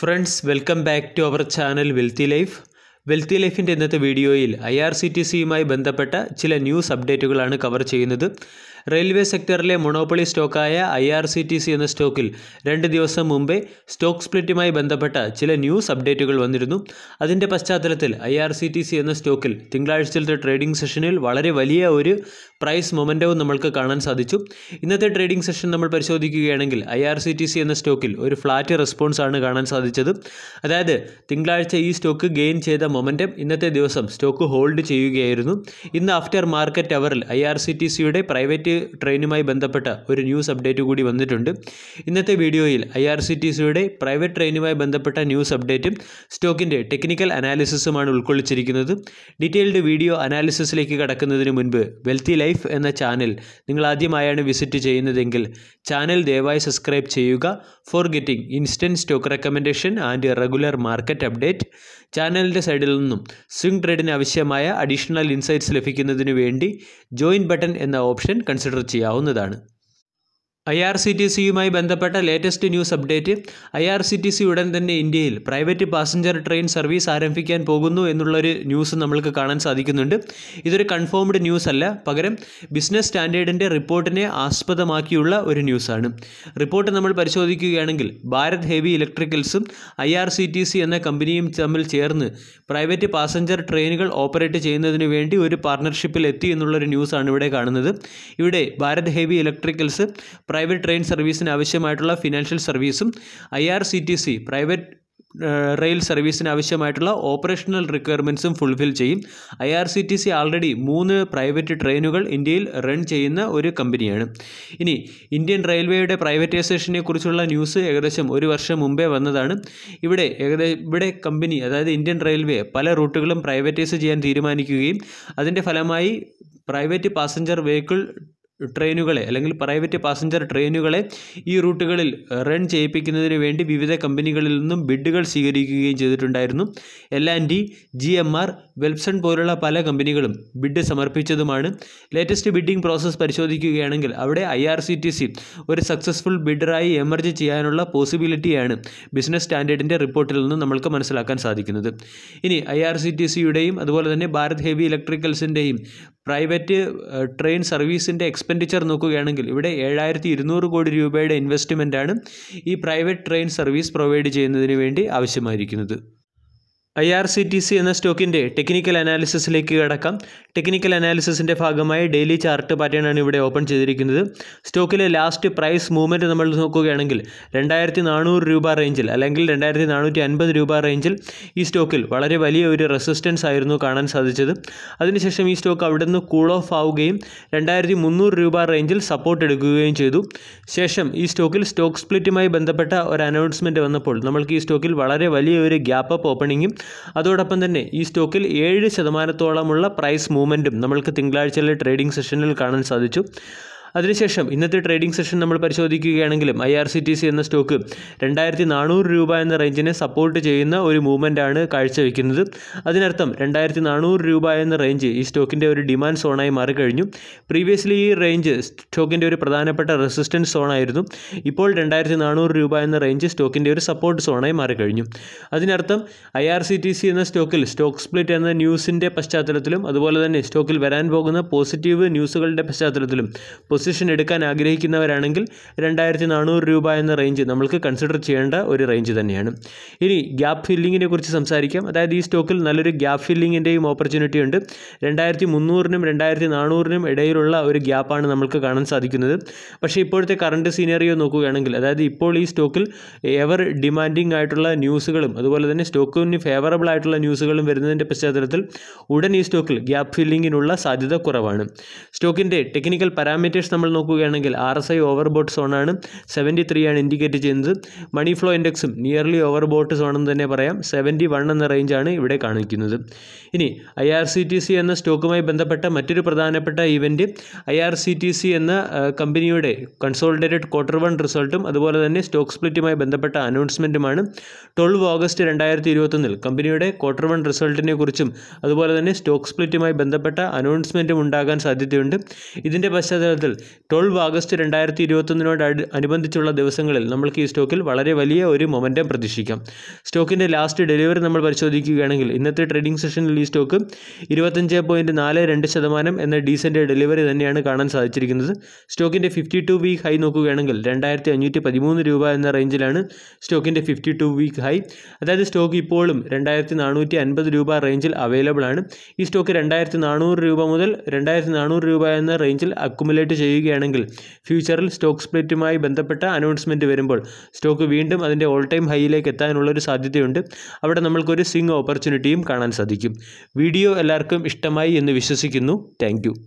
friends welcome back to our channel wealthy life wealthy ലൈഫിൻ്റെ ഇന്നത്തെ വീഡിയോയിൽ ഐ ആർ സി ടി സിയുമായി ബന്ധപ്പെട്ട ചില ന്യൂസ് അപ്ഡേറ്റുകളാണ് കവർ ചെയ്യുന്നത് റെയിൽവേ സെക്ടറിലെ മൊണോപ്പൊളി സ്റ്റോക്കായ I R C T C എന്ന സ്റ്റോക്കിൽ രണ്ട് ദിവസം മുമ്പേ സ്റ്റോക്ക് സ്പ്ലിറ്റുമായി ബന്ധപ്പെട്ട ചില ന്യൂസ് അപ്ഡേറ്റുകൾ വന്നിരുന്നു അതിൻ്റെ പശ്ചാത്തലത്തിൽ I R C T C എന്ന സ്റ്റോക്കിൽ തിങ്കളാഴ്ചത്തെ ട്രേഡിംഗ് സെഷനിൽ വളരെ വലിയ ഒരു പ്രൈസ് മൊമെൻറ്റവും നമ്മൾക്ക് കാണാൻ സാധിച്ചു ഇന്നത്തെ ട്രേഡിംഗ് സെഷൻ നമ്മൾ പരിശോധിക്കുകയാണെങ്കിൽ I R C T C എന്ന സ്റ്റോക്കിൽ ഒരു ഫ്ലാറ്റ് റെസ്പോൺസ് ആണ് കാണാൻ സാധിച്ചത് അതായത് തിങ്കളാഴ്ച ഈ സ്റ്റോക്ക് ഗെയിൻ ചെയ്ത മൊമെൻറ്റം ഇന്നത്തെ ദിവസം സ്റ്റോക്ക് ഹോൾഡ് ചെയ്യുകയായിരുന്നു ഇന്ന് ആഫ്റ്റർ മാർക്കറ്റ് അവറിൽ ഐ ആർ സി ടി സിയുടെ പ്രൈവറ്റ് ഡയറക്റ്റ് ട്രെയിനുമായി ബന്ധപ്പെട്ട ഒരു ന്യൂസ് അപ്ഡേറ്റ് കൂടി വന്നിട്ടുണ്ട് ഇന്നത്തെ വീഡിയോയിൽ ഐ ആർ സി ടി സിയുടെ പ്രൈവറ്റ് ട്രെയിനുമായി ബന്ധപ്പെട്ട ന്യൂസ് അപ്ഡേറ്റും സ്റ്റോക്കിൻ്റെ ടെക്നിക്കൽ അനാലിസിസുമാണ് ഉൾക്കൊള്ളിച്ചിരിക്കുന്നത് ഡീറ്റെയിൽഡ് വീഡിയോ അനാലിസിസിലേക്ക് കടക്കുന്നതിന് മുൻപ് വെൽത്തി ലൈഫ് എന്ന ചാനൽ നിങ്ങൾ ആദ്യമായാണ് വിസിറ്റ് ചെയ്യുന്നതെങ്കിൽ ചാനൽ ദയവായി സബ്സ്ക്രൈബ് ചെയ്യുക for getting instant stock recommendation and regular market update ചാനലിൻ്റെ സൈഡിൽ നിന്നും സ്വിംഗ് ട്രേഡിന് ആവശ്യമായ അഡീഷണൽ ഇൻസൈറ്റ്സ് ലഭിക്കുന്നതിനു വേണ്ടി ജോയിൻ ബട്ടൺ എന്ന ഓപ്ഷൻ കൺസിഡർ ചെയ്യാവുന്നതാണ് ഐ ആർ സി ടി സിയുമായി ബന്ധപ്പെട്ട latest news update I R C T C ഉടൻ തന്നെ ഇന്ത്യയിൽ പ്രൈവറ്റ് പാസഞ്ചർ ട്രെയിൻ സർവീസ് ആരംഭിക്കാൻ പോകുന്നു എന്നുള്ളൊരു ന്യൂസ് നമ്മൾക്ക് കാണാൻ സാധിക്കുന്നുണ്ട് ഇതൊരു കൺഫേംഡ് ന്യൂസ് അല്ല പകരം ബിസിനസ് സ്റ്റാൻഡേർഡിൻ്റെ റിപ്പോർട്ടിനെ ആസ്പദമാക്കിയുള്ള ഒരു ന്യൂസാണ് റിപ്പോർട്ട് നമ്മൾ പരിശോധിക്കുകയാണെങ്കിൽ ഭാരത് ഹെവി ഇലക്ട്രിക്കൽസും I R C T C എന്ന കമ്പനിയും തമ്മിൽ ചേർന്ന് പ്രൈവറ്റ് പാസഞ്ചർ ട്രെയിനുകൾ ഓപ്പറേറ്റ് ചെയ്യുന്നതിന് വേണ്ടി ഒരു പാർട്ണർഷിപ്പിൽ എത്തി എന്നുള്ളൊരു ന്യൂസാണ് ഇവിടെ കാണുന്നത് ഇവിടെ ഭാരത് ഹെവി ഇലക്ട്രിക്കൽസ് പ്രൈ പ്രൈവറ്റ് ട്രെയിൻ സർവീസിന് ആവശ്യമായിട്ടുള്ള ഫിനാൻഷ്യൽ സർവീസും I R C T C private rail സർവീസിന് ആവശ്യമായിട്ടുള്ള ഓപ്പറേഷണൽ റിക്വയർമെൻറ്റ്സും ഫുൾഫിൽ ചെയ്യും I R C T C already മൂന്ന് പ്രൈവറ്റ് ട്രെയിനുകൾ ഇന്ത്യയിൽ റൺ ചെയ്യുന്ന ഒരു കമ്പനിയാണ് ഇനി ഇന്ത്യൻ റെയിൽവേയുടെ പ്രൈവറ്റൈസേഷനെ കുറിച്ചുള്ള ന്യൂസ് ഏകദേശം ഒരു വർഷം മുമ്പേ വന്നതാണ് ഇവിടെ ഏകദേശം ഇവിടെ കമ്പനി അതായത് ഇന്ത്യൻ റെയിൽവേ പല റൂട്ടുകളും പ്രൈവറ്റൈസ് ചെയ്യാൻ തീരുമാനിക്കുകയും അതിൻ്റെ ഫലമായി പ്രൈവറ്റ് പാസഞ്ചർ വെഹിക്കിൾ ട്രെയിനുകളെ അല്ലെങ്കിൽ പ്രൈവറ്റ് പാസഞ്ചർ ട്രെയിനുകളെ ഈ റൂട്ടുകളിൽ റൺ ചെയ്യിപ്പിക്കുന്നതിന് വേണ്ടി വിവിധ കമ്പനികളിൽ നിന്നും ബിഡുകൾ സ്വീകരിക്കുകയും ചെയ്തിട്ടുണ്ടായിരുന്നു L and T G M R Welspun പോലുള്ള പല കമ്പനികളും ബിഡ് സമർപ്പിച്ചതുമാണ് ലേറ്റസ്റ്റ് ബിഡിംഗ് പ്രോസസ്സ് പരിശോധിക്കുകയാണെങ്കിൽ അവിടെ I R C T C ഒരു സക്സസ്ഫുൾ ബിഡറായി എമർജ് ചെയ്യാനുള്ള പോസിബിലിറ്റിയാണ് ബിസിനസ് സ്റ്റാൻഡേർഡിൻ്റെ റിപ്പോർട്ടിൽ നിന്ന് നമ്മൾക്ക് മനസ്സിലാക്കാൻ സാധിക്കുന്നത് ഇനി ഐ ആർ സി ടി സിയുടെയും അതുപോലെ തന്നെ ഭാരത് ഹെവി ഇലക്ട്രിക്കൽസിൻ്റെയും പ്രൈവറ്റ് ട്രെയിൻ സർവീസിൻ്റെ എക്സ്പെൻഡിച്ചർ നോക്കുകയാണെങ്കിൽ ഇവിടെ ഏഴായിരത്തി ഇരുന്നൂറ് കോടി രൂപയുടെ ഇൻവെസ്റ്റ്മെൻറ്റാണ് ഈ പ്രൈവറ്റ് ട്രെയിൻ സർവീസ് പ്രൊവൈഡ് ചെയ്യുന്നതിന് വേണ്ടി ആവശ്യമായിരിക്കുന്നത് I R C T C എന്ന സ്റ്റോക്കിൻ്റെ ടെക്നിക്കൽ അനാലിസിസിലേക്ക് കടക്കാം ടെക്നിക്കൽ അനാലിസിസിൻ്റെ ഭാഗമായി ഡെയിലി ചാർട്ട് പാറ്റേൺ ആണ് ഇവിടെ ഓപ്പൺ ചെയ്തിരിക്കുന്നത് സ്റ്റോക്കിലെ ലാസ്റ്റ് പ്രൈസ് മൂവ്മെൻറ്റ് നമ്മൾ നോക്കുകയാണെങ്കിൽ രണ്ടായിരത്തി നാനൂറ് രൂപ റേഞ്ചിൽ അല്ലെങ്കിൽ രണ്ടായിരത്തി നാനൂറ്റി അൻപത് രൂപ റേഞ്ചിൽ ഈ സ്റ്റോക്കിൽ വളരെ വലിയ ഒരു റെസിസ്റ്റൻസ് ആയിരുന്നു കാണാൻ സാധിച്ചത് അതിനുശേഷം ഈ സ്റ്റോക്ക് അവിടെ നിന്ന് കൂൾ ഓഫ് ആവുകയും രണ്ടായിരത്തി മുന്നൂറ് രൂപ റേഞ്ചിൽ സപ്പോർട്ട് എടുക്കുകയും ചെയ്തു ശേഷം ഈ സ്റ്റോക്കിൽ സ്റ്റോക്ക് സ്പ്ലിറ്റുമായി ബന്ധപ്പെട്ട ഒരു അനൗൺസ്മെൻറ്റ് വന്നപ്പോൾ നമ്മൾക്ക് ഈ സ്റ്റോക്കിൽ വളരെ വലിയ ഒരു ഗ്യാപ്പ് അപ്പ് ഓപ്പണിങ്ങും അതോടൊപ്പം തന്നെ ഈ സ്റ്റോക്കിൽ ഏഴ് ശതമാനത്തോളമുള്ള പ്രൈസ് മൂവ്മെൻറ്റും നമ്മൾക്ക് തിങ്കളാഴ്ചയിലെ ട്രേഡിംഗ് സെഷനിൽ കാണാൻ സാധിച്ചു അതിനുശേഷം ഇന്നത്തെ ട്രേഡിംഗ് സെഷൻ നമ്മൾ പരിശോധിക്കുകയാണെങ്കിലും I R C T C എന്ന സ്റ്റോക്ക് രണ്ടായിരത്തി നാനൂറ് രൂപ എന്ന റേഞ്ചിനെ സപ്പോർട്ട് ചെയ്യുന്ന ഒരു മൂവ്മെൻറ്റാണ് കാഴ്ചവെക്കുന്നത് അതിനർത്ഥം രണ്ടായിരത്തി നാനൂറ് രൂപ എന്ന റേഞ്ച് ഈ സ്റ്റോക്കിൻ്റെ ഒരു ഡിമാൻഡ് സോണായി മാറിക്കഴിഞ്ഞു പ്രീവിയസ്ലി ഈ റേഞ്ച് സ്റ്റോക്കിൻ്റെ ഒരു പ്രധാനപ്പെട്ട റെസിസ്റ്റൻസ് സോണായിരുന്നു ഇപ്പോൾ രണ്ടായിരത്തി നാനൂറ് രൂപ എന്ന റേഞ്ച് സ്റ്റോക്കിൻ്റെ ഒരു സപ്പോർട്ട് സോണായി മാറിക്കഴിഞ്ഞു അതിനർത്ഥം I R C T C എന്ന സ്റ്റോക്കിൽ സ്റ്റോക്ക് സ്പ്ലിറ്റ് എന്ന ന്യൂസിൻ്റെ പശ്ചാത്തലത്തിലും അതുപോലെ തന്നെ സ്റ്റോക്കിൽ വരാൻ പോകുന്ന പോസിറ്റീവ് ന്യൂസുകളുടെ പശ്ചാത്തലത്തിലും പൊസിഷൻ എടുക്കാൻ ആഗ്രഹിക്കുന്നവരാണെങ്കിൽ രണ്ടായിരത്തി നാനൂറ് രൂപ എന്ന റേഞ്ച് നമ്മൾക്ക് കൺസിഡർ ചെയ്യേണ്ട ഒരു റേഞ്ച് തന്നെയാണ് ഇനി ഗ്യാപ്പ് ഫില്ലിങ്ങിനെ കുറിച്ച് സംസാരിക്കാം അതായത് ഈ സ്റ്റോക്കിൽ നല്ലൊരു ഗ്യാപ്പ് ഫില്ലിങ്ങിൻ്റെയും ഓപ്പർച്യൂണിറ്റി ഉണ്ട് രണ്ടായിരത്തി മുന്നൂറിനും രണ്ടായിരത്തി നാനൂറിനും ഇടയിലുള്ള ഒരു ഗ്യാപ്പാണ് നമുക്ക് കാണാൻ സാധിക്കുന്നത് പക്ഷേ ഇപ്പോഴത്തെ കറണ്ട് സീനറിയോ നോക്കുകയാണെങ്കിൽ അതായത് ഇപ്പോൾ ഈ സ്റ്റോക്കിൽ എവർ ഡിമാൻഡിങ് ആയിട്ടുള്ള ന്യൂസുകളും അതുപോലെ തന്നെ സ്റ്റോക്കിന് ഫേവറബിൾ ആയിട്ടുള്ള ന്യൂസുകളും വരുന്നതിൻ്റെ പശ്ചാത്തലത്തിൽ ഉടൻ ഈ സ്റ്റോക്കിൽ ഗ്യാപ്പ് ഫില്ലിങ്ങിനുള്ള സാധ്യത കുറവാണ് സ്റ്റോക്കിൻ്റെ ടെക്നിക്കൽ പാരാമീറ്റേഴ്സ് നമ്മൾ നോക്കുകയാണെങ്കിൽ ആർ എസ് ഐ ഓവർബോട്ട് സോണാണ് സെവൻറ്റി ത്രീ ആണ് ഇൻഡിക്കേറ്റ് ചെയ്യുന്നത് മണി ഫ്ലോ ഇൻഡെക്സും നിയർലി ഓവർബോട്ട് സോണെന്ന് തന്നെ പറയാം സെവൻറ്റി വൺ എന്ന റേഞ്ചാണ് ഇവിടെ കാണിക്കുന്നത് ഇനി I R C T C എന്ന സ്റ്റോക്കുമായി ബന്ധപ്പെട്ട മറ്റൊരു പ്രധാനപ്പെട്ട event I R C T C എന്ന കമ്പനിയുടെ കൺസോളിഡേറ്റഡ് ക്വാർട്ടർ വൺ റിസൾട്ടും അതുപോലെ തന്നെ സ്റ്റോക്ക് സ്പ്ലിറ്റുമായി ബന്ധപ്പെട്ട അനൗൺസ്മെൻറ്റുമാണ് ട്വൽവ് ഓഗസ്റ്റ് രണ്ടായിരത്തി ഇരുപത്തൊന്നിൽ കമ്പനിയുടെ ക്വാർട്ടർ വൺ റിസൾട്ടിനെ കുറിച്ചും അതുപോലെ തന്നെ സ്റ്റോക്ക് സ്പ്ലിറ്റുമായി ബന്ധപ്പെട്ട അനൗൺസ്മെൻറ്റും ഉണ്ടാകാൻ സാധ്യതയുണ്ട് ഇതിൻ്റെ പശ്ചാത്തലത്തിൽ ട്വൽവ് ആഗസ്റ്റ് രണ്ടായിരത്തി ഇരുപത്തൊന്നിനോട് അനുബന്ധിച്ചുള്ള ദിവസങ്ങളിൽ നമ്മൾക്ക് ഈ സ്റ്റോക്കിൽ വളരെ വലിയ ഒരു മൊമെൻറ്റം പ്രതീക്ഷിക്കാം സ്റ്റോക്കിൻ്റെ ലാസ്റ്റ് ഡെലിവറി നമ്മൾ പരിശോധിക്കുകയാണെങ്കിൽ ഇന്നത്തെ ട്രേഡിംഗ് സെഷനിൽ ഈ സ്റ്റോക്ക് ഇരുപത്തഞ്ച് പോയിൻറ്റ് നാല് രണ്ട് ശതമാനം എന്ന ഡീസൻ്റെ ഡെലിവറി തന്നെയാണ് കാണാൻ സാധിച്ചിരിക്കുന്നത് സ്റ്റോക്കിൻ്റെ ഫിഫ്റ്റി ടു വീക്ക് ഹൈ നോക്കുകയാണെങ്കിൽ രണ്ടായിരത്തി അഞ്ഞൂറ്റി പതിമൂന്ന് രൂപ എന്ന റേഞ്ചിലാണ് സ്റ്റോക്കിൻ്റെ ഫിഫ്റ്റി ടു വീക്ക് ഹൈ അതായത് സ്റ്റോക്ക് ഇപ്പോഴും രണ്ടായിരത്തി നാനൂറ്റി അൻപത് രൂപ റേഞ്ചിൽ അവൈലബിൾ ആണ് ഈ സ്റ്റോക്ക് രണ്ടായിരത്തി നാനൂറ് രൂപ മുതൽ രണ്ടായിരത്തി നാനൂറ് രൂപ എന്ന റേഞ്ചിൽ അക്കുമുലേറ്റ് ചെയ്യും ചെയ്യുകയാണെങ്കിൽ ഫ്യൂച്ചറിൽ സ്റ്റോക്ക് സ്പ്ലിറ്റുമായി ബന്ധപ്പെട്ട അനൗൺസ്മെൻറ്റ് വരുമ്പോൾ സ്റ്റോക്ക് വീണ്ടും അതിൻ്റെ ഓൾ ടൈം ഹൈയിലേക്ക് എത്താനുള്ളൊരു സാധ്യതയുണ്ട് അവിടെ നമ്മൾക്കൊരു സ്വിംഗ് ഓപ്പർച്യൂണിറ്റിയും കാണാൻ സാധിക്കും വീഡിയോ എല്ലാവർക്കും ഇഷ്ടമായി എന്ന് വിശ്വസിക്കുന്നു താങ്ക്